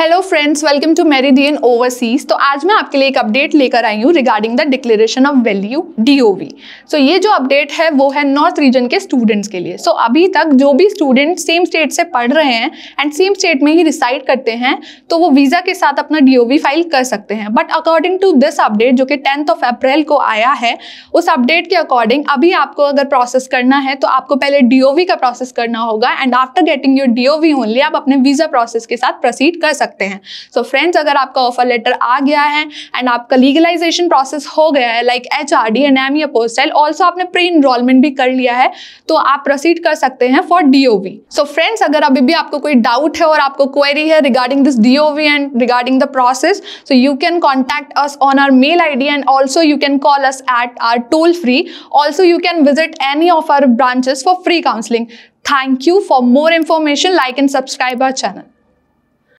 hello friends welcome to Meridian overseas तो आज मैं आपके लिए एक अपडेट लेकर आई हूँ regarding the declaration of value DOV so ये जो अपडेट है वो है नॉर्थ रीजन के स्टूडेंट्स के लिए सो so, अभी तक जो भी स्टूडेंट सेम स्टेट से पढ़ रहे हैं एंड सेम स्टेट में ही रिसाइड करते हैं तो वो वीज़ा के साथ अपना डी फाइल कर सकते हैं but according to this update जो कि टेंथ ऑफ अप्रैल को आया है उस अपडेट के अकॉर्डिंग अभी आपको अगर प्रोसेस करना है तो आपको पहले डी का प्रोसेस करना होगा and after getting your D only आप अपने वीज़ा प्रोसेस के साथ प्रोसीड कर सकते सकते हैं सो so फ्रेंड्स अगर आपका ऑफर लेटर आ गया है एंड आपका लीगलाइजेशन प्रोसेस हो गया है like H R D N M या पोस्टाइल ऑल्सो आपने प्री इनरोलमेंट भी कर लिया है तो आप प्रोसीड कर सकते हैं for D O V so friends अगर अभी भी आपको कोई डाउट है और आपको क्वेरी है regarding this D O V and regarding the process so you can contact us on our mail I D and also you can call us at our toll free also you can visit any of our branches for free counselling thank you for more information like and subscribe our channel